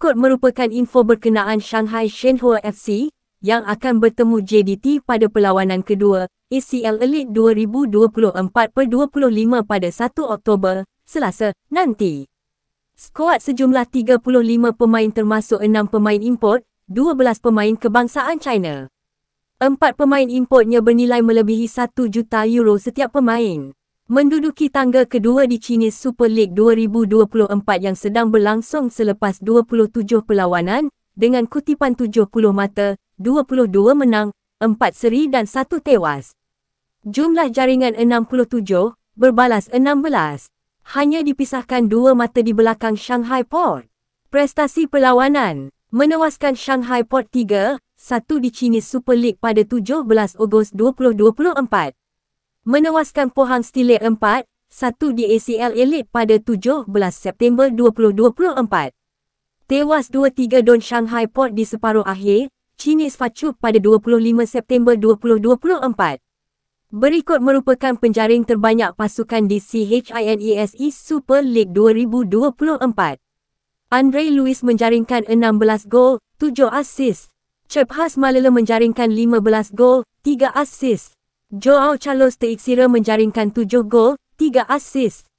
Berikut merupakan info berkenaan Shanghai Shenhua FC yang akan bertemu JDT pada perlawanan kedua ACL Elite 2024-25 pada 1 Oktober, Selasa, nanti. Skuad sejumlah 35 pemain termasuk 6 pemain import, 12 pemain kebangsaan China. Empat pemain importnya bernilai melebihi 1 juta euro setiap pemain. Menduduki tangga kedua di Chinese Super League 2024 yang sedang berlangsung selepas 27 perlawanan, dengan kutipan 70 mata, 22 menang, 4 seri dan 1 tewas. Jumlah jaringan 67, berbalas 16. Hanya dipisahkan 2 mata di belakang Shanghai Port. Prestasi perlawanan, menewaskan Shanghai Port 3, 1 di Chinese Super League pada 17 Ogos 2024 menewaskan Pohang Stiler 4-1 di ACL Elite pada 17 September 2024. Tewas 2-3 Don Shanghai Port di separuh akhir, Chinese Fachup pada 25 September 2024. Berikut merupakan penjaring terbanyak pasukan di CHINESE e Super League 2024. Andre Luis menjaringkan 16 gol, 7 asis. Chep Has Malala menjaringkan 15 gol, 3 asis. Joao Carlos Teixeira menjaringkan 7 gol, 3 asis,